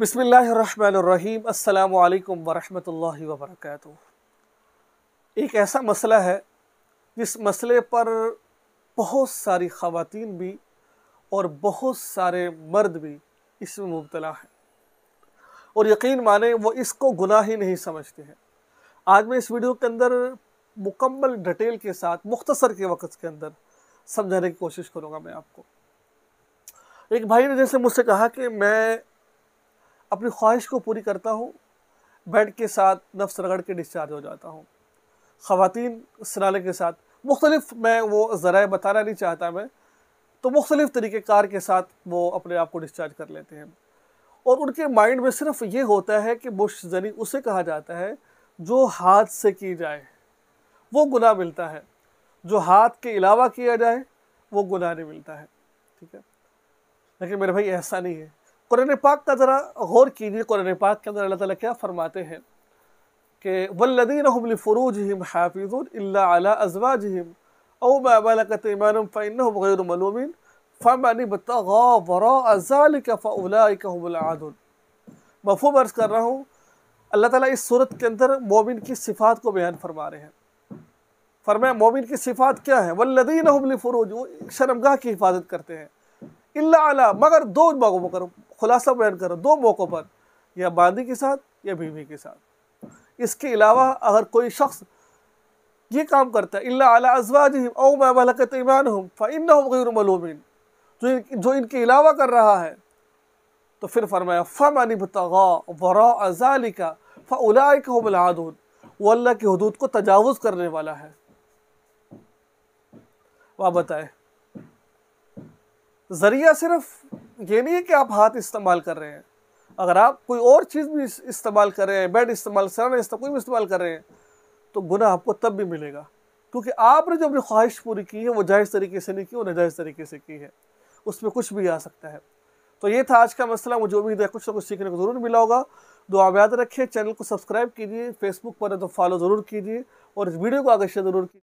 बसमीम अल्लाम वरहमल वबरक एक ऐसा मसला है जिस मसले पर बहुत सारी ख़वातीन भी और बहुत सारे मर्द भी इसमें मुबतला हैं और यकीन माने वो इसको गुनाह ही नहीं समझते हैं आज मैं इस वीडियो के अंदर मुकम्मल डिटेल के साथ मुख्तसर के वक्त के अंदर समझाने की कोशिश करूँगा मैं आपको एक भाई ने जैसे मुझसे कहा कि मैं अपनी ख्वाहिश को पूरी करता हूँ बेड के साथ नफ्स रगड़ के डिस्चार्ज हो जाता हूँ ख़वान सराले के साथ मुख्तलिफ मैं वो ज़रा बताना नहीं चाहता मैं तो मुख्तलिफ़ तरीक़ेकार के साथ वो अपने आप को डिस्चार्ज कर लेते हैं और उनके माइंड में सिर्फ ये होता है कि बुश जनी उसे कहा जाता है जो हाथ से की जाए वो गुनाह मिलता है जो हाथ के अलावा किया जाए वो गुनाह नहीं मिलता है ठीक है लेकिन मेरे भाई ऐसा नहीं है कुरान पाक का ज़रा गौर कीजिए कुरान पाक के अंदर अल्लाह ताला क्या फ़रमाते हैं कि वल्लदीन हम फ़रूज हम हाफिज़ अला अजवाज हम अव मलकत ईमान फ़ैन गैर मलूमिन फ़मन बतगा वरा अजाल फ़लादुल मफहम अर्ज़ कर रहा हूँ अल्लाह ताला इस सूरत के अंदर मोमिन की सिफात को बयान फरमा रहे हैं फरमाए मोमिन की सिफात क्या है वल्लदीन हम फ़रूज वो शर्मगाह की हिफाजत करते हैं इल्ला अला मगर दो मगर खुलासा बयान कर दो मौक़ों पर या बांदी के साथ या बीवी के साथ इसके अलावा अगर कोई शख्स ये काम करता है इल्ला अला अजवाज ओ मैं मलकत ईमान हूँ फ़ैन गैर जो इन, जो इनके अलावा कर रहा है तो फिर फरमाया फ़मन बतगा वरा अजाली का फ़लाय हमलादून वो अल्लाह की हदूद को तजावज़ करने वाला है वाह बताए ज़रिया सिर्फ ये नहीं है कि आप हाथ इस्तेमाल कर रहे हैं अगर आप कोई और चीज़ भी इस्तेमाल कर रहे हैं बेड इस्तेमाल सर इस्तेमाल कोई भी इस्तेमाल कर रहे हैं तो गुना आपको तब भी मिलेगा क्योंकि आपने जो अपनी ख्वाहिश पूरी की है वो जायज़ तरीके से नहीं की और नाजायज़ तरीके से की है उसमें कुछ भी आ सकता है तो ये था आज का मसला मुझे उम्मीद है कुछ ना कुछ सीखने को ज़रूर मिला होगा दुआ याद रखिए चैनल को सब्सक्राइब कीजिए फेसबुक पर तो फॉलो ज़रूर कीजिए और इस वीडियो को आगे शेयर ज़रूर कीजिए